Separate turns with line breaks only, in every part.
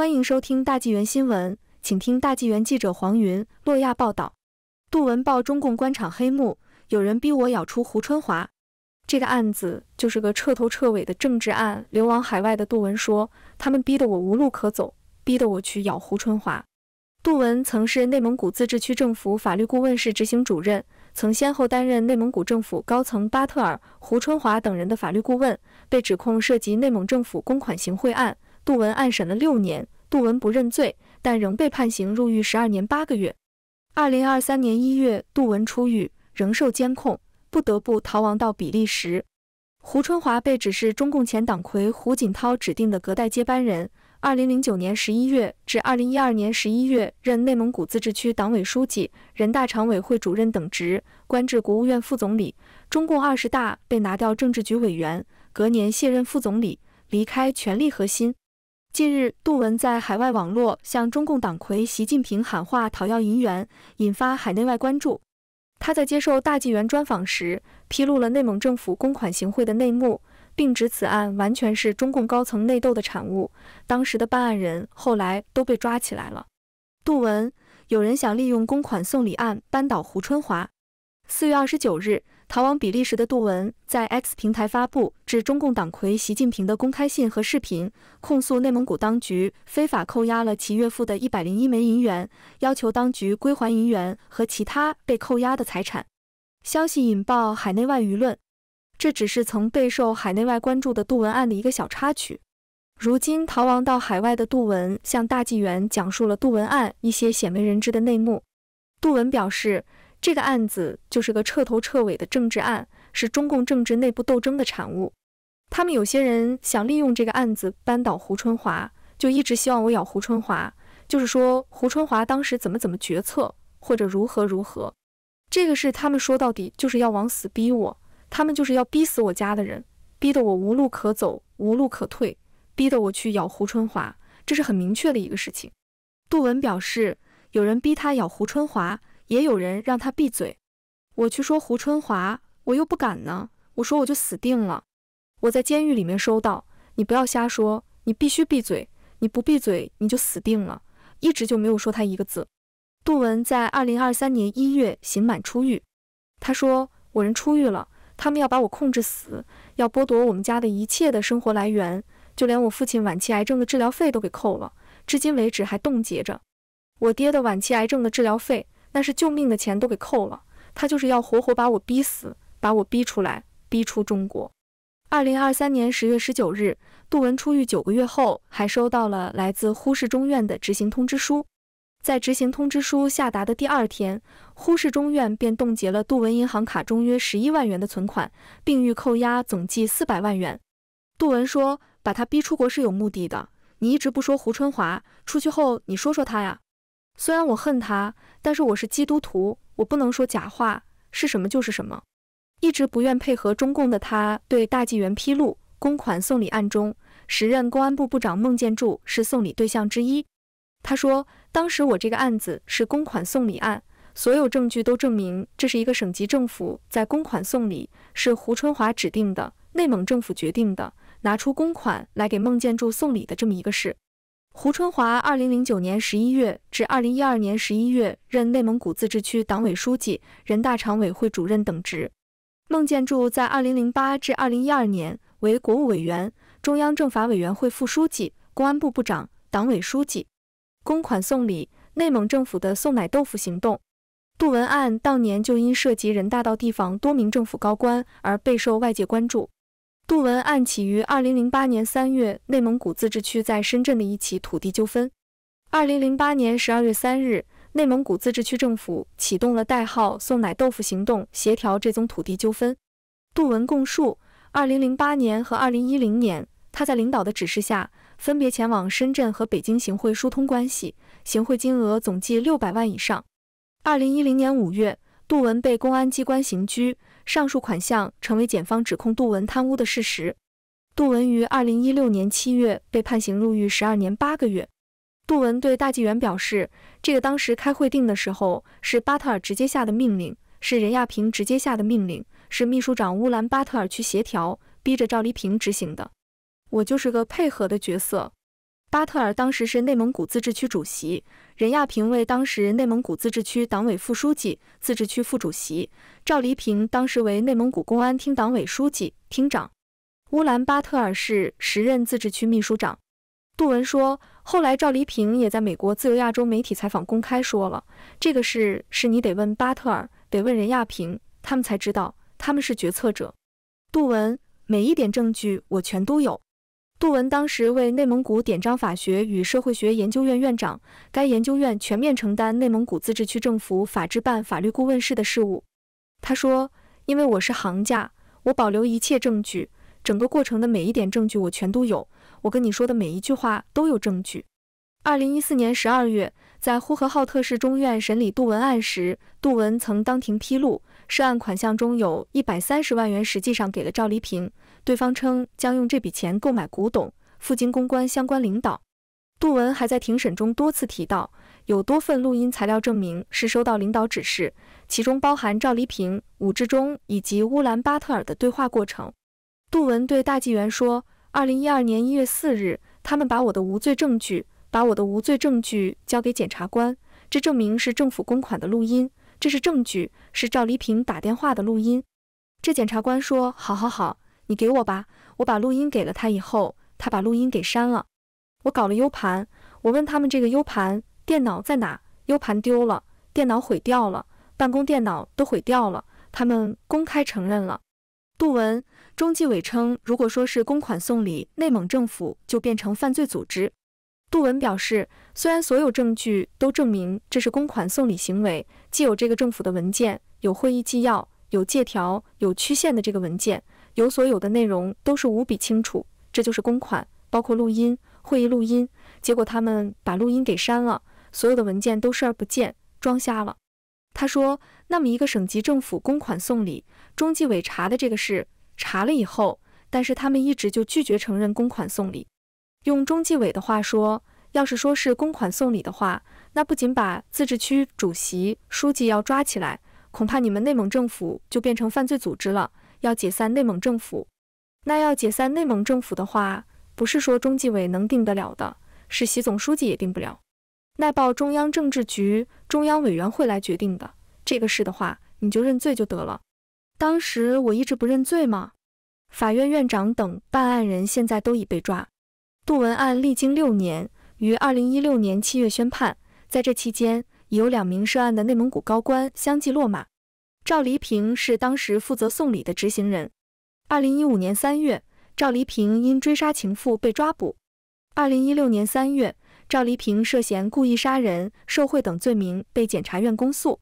欢迎收听大纪元新闻，请听大纪元记者黄云洛亚报道：杜文报中共官场黑幕，有人逼我咬出胡春华。这个案子就是个彻头彻尾的政治案。流亡海外的杜文说：“他们逼得我无路可走，逼得我去咬胡春华。”杜文曾是内蒙古自治区政府法律顾问室执行主任，曾先后担任内蒙古政府高层巴特尔、胡春华等人的法律顾问，被指控涉及内蒙政府公款行贿案。杜文案审了六年，杜文不认罪，但仍被判刑入狱十二年八个月。二零二三年一月，杜文出狱，仍受监控，不得不逃亡到比利时。胡春华被指是中共前党魁胡锦涛指定的隔代接班人。二零零九年十一月至二零一二年十一月，任内蒙古自治区党委书记、人大常委会主任等职，官至国务院副总理。中共二十大被拿掉政治局委员，隔年卸任副总理，离开权力核心。近日，杜文在海外网络向中共党魁习近平喊话，讨要银元，引发海内外关注。他在接受大纪元专访时，披露了内蒙政府公款行贿的内幕，并指此案完全是中共高层内斗的产物。当时的办案人后来都被抓起来了。杜文，有人想利用公款送礼案扳倒胡春华。四月二十九日。逃往比利时的杜文在 X 平台发布致中共党魁习近平的公开信和视频，控诉内蒙古当局非法扣押了其岳父的一百零一枚银元，要求当局归还银元和其他被扣押的财产。消息引爆海内外舆论。这只是曾备受海内外关注的杜文案的一个小插曲。如今逃亡到海外的杜文向大纪元讲述了杜文案一些鲜为人知的内幕。杜文表示。这个案子就是个彻头彻尾的政治案，是中共政治内部斗争的产物。他们有些人想利用这个案子扳倒胡春华，就一直希望我咬胡春华，就是说胡春华当时怎么怎么决策，或者如何如何。这个是他们说到底就是要往死逼我，他们就是要逼死我家的人，逼得我无路可走，无路可退，逼得我去咬胡春华，这是很明确的一个事情。杜文表示，有人逼他咬胡春华。也有人让他闭嘴，我去说胡春华，我又不敢呢。我说我就死定了。我在监狱里面收到，你不要瞎说，你必须闭嘴，你不闭嘴你就死定了。一直就没有说他一个字。杜文在二零二三年一月刑满出狱，他说我人出狱了，他们要把我控制死，要剥夺我们家的一切的生活来源，就连我父亲晚期癌症的治疗费都给扣了，至今为止还冻结着我爹的晚期癌症的治疗费。那是救命的钱都给扣了，他就是要活活把我逼死，把我逼出来，逼出中国。二零二三年十月十九日，杜文出狱九个月后，还收到了来自呼市中院的执行通知书。在执行通知书下达的第二天，呼市中院便冻结了杜文银行卡中约十一万元的存款，并欲扣押总计四百万元。杜文说：“把他逼出国是有目的的，你一直不说胡春华，出去后你说说他呀。”虽然我恨他，但是我是基督徒，我不能说假话，是什么就是什么。一直不愿配合中共的他，对大纪元披露公款送礼案中，时任公安部部长孟建柱是送礼对象之一。他说，当时我这个案子是公款送礼案，所有证据都证明这是一个省级政府在公款送礼，是胡春华指定的，内蒙政府决定的，拿出公款来给孟建柱送礼的这么一个事。胡春华，二零零九年十一月至二零一二年十一月任内蒙古自治区党委书记、人大常委会主任等职。孟建柱在二零零八至二零一二年为国务委员、中央政法委员会副书记、公安部部长、党委书记。公款送礼，内蒙政府的送奶豆腐行动，杜文案当年就因涉及人大到地方多名政府高官而备受外界关注。杜文案起于二零零八年三月，内蒙古自治区在深圳的一起土地纠纷。二零零八年十二月三日，内蒙古自治区政府启动了代号“送奶豆腐”行动，协调这宗土地纠纷。杜文供述，二零零八年和二零一零年，他在领导的指示下，分别前往深圳和北京行贿疏通关系，行贿金额总计六百万以上。二零一零年五月，杜文被公安机关刑拘。上述款项成为检方指控杜文贪污的事实。杜文于二零一六年七月被判刑入狱十二年八个月。杜文对大纪元表示：“这个当时开会定的时候，是巴特尔直接下的命令，是任亚平直接下的命令，是秘书长乌兰巴特尔去协调，逼着赵丽萍执行的。我就是个配合的角色。”巴特尔当时是内蒙古自治区主席，任亚平为当时内蒙古自治区党委副书记、自治区副主席，赵黎平当时为内蒙古公安厅党委书记、厅长，乌兰巴特尔是时任自治区秘书长。杜文说，后来赵黎平也在美国自由亚洲媒体采访公开说了这个事，是你得问巴特尔，得问任亚平，他们才知道，他们是决策者。杜文每一点证据我全都有。杜文当时为内蒙古典章法学与社会学研究院院长，该研究院全面承担内蒙古自治区政府法制办法律顾问室的事务。他说：“因为我是行家，我保留一切证据，整个过程的每一点证据我全都有，我跟你说的每一句话都有证据。”二零一四年十二月，在呼和浩特市中院审理杜文案时，杜文曾当庭披露。涉案款项中有一百三十万元，实际上给了赵黎平。对方称将用这笔钱购买古董，赴经公关相关领导。杜文还在庭审中多次提到，有多份录音材料证明是收到领导指示，其中包含赵黎平、武志忠以及乌兰巴特尔的对话过程。杜文对大纪元说：“二零一二年一月四日，他们把我的无罪证据，把我的无罪证据交给检察官，这证明是政府公款的录音。”这是证据，是赵黎平打电话的录音。这检察官说：“好好好，你给我吧。”我把录音给了他以后，他把录音给删了。我搞了 U 盘，我问他们这个 U 盘电脑在哪？U 盘丢了，电脑毁掉了，办公电脑都毁掉了。他们公开承认了。杜文，中纪委称，如果说是公款送礼，内蒙政府就变成犯罪组织。杜文表示，虽然所有证据都证明这是公款送礼行为，既有这个政府的文件，有会议纪要，有借条，有曲线的这个文件，有所有的内容都是无比清楚，这就是公款，包括录音、会议录音。结果他们把录音给删了，所有的文件都视而不见，装瞎了。他说，那么一个省级政府公款送礼，中纪委查的这个事，查了以后，但是他们一直就拒绝承认公款送礼。用中纪委的话说，要是说是公款送礼的话，那不仅把自治区主席、书记要抓起来，恐怕你们内蒙政府就变成犯罪组织了，要解散内蒙政府。那要解散内蒙政府的话，不是说中纪委能定得了的，是习总书记也定不了，那报中央政治局、中央委员会来决定的。这个事的话，你就认罪就得了。当时我一直不认罪吗？法院院长等办案人现在都已被抓。杜文案历经六年，于二零一六年七月宣判。在这期间，已有两名涉案的内蒙古高官相继落马。赵黎平是当时负责送礼的执行人。二零一五年三月，赵黎平因追杀情妇被抓捕。二零一六年三月，赵黎平涉嫌故意杀人、受贿等罪名被检察院公诉。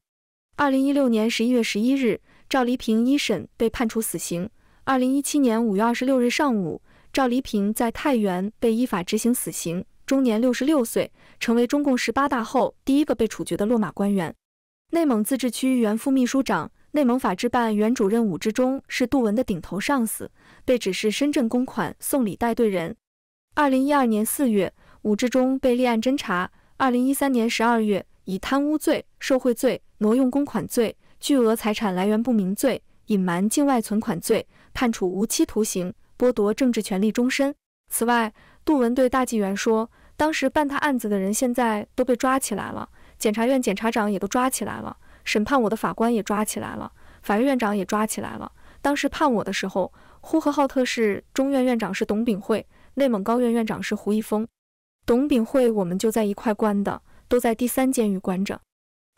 二零一六年十一月十一日，赵黎平一审被判处死刑。二零一七年五月二十六日上午。赵黎平在太原被依法执行死刑，终年六十六岁，成为中共十八大后第一个被处决的落马官员。内蒙自治区原副秘书长、内蒙法制办原主任武志忠是杜文的顶头上司，被指示深圳公款送礼带队人。二零一二年四月，武志忠被立案侦查。二零一三年十二月，以贪污罪、受贿罪、挪用公款罪、巨额财产来源不明罪、隐瞒境外存款罪，判处无期徒刑。剥夺政治权利终身。此外，杜文对大纪元说，当时办他案子的人现在都被抓起来了，检察院检察长也都抓起来了，审判我的法官也抓起来了，法院院长也抓起来了。当时判我的时候，呼和浩特市中院院长是董炳会，内蒙高院院长是胡一峰。董炳会我们就在一块关的，都在第三监狱关着。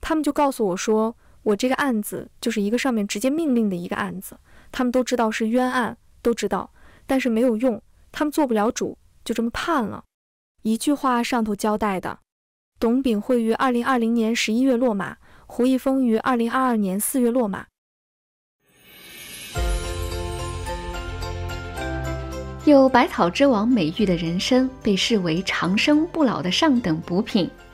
他们就告诉我说，我这个案子就是一个上面直接命令的一个案子，他们都知道是冤案，都知道。但是没有用，他们做不了主，就这么判了。一句话，上头交代的。董炳辉于二零二零年十一月落马，胡一峰于二零二二
年四月落马。有“百草之王”美誉的人参，被视为长生不老的上等补品。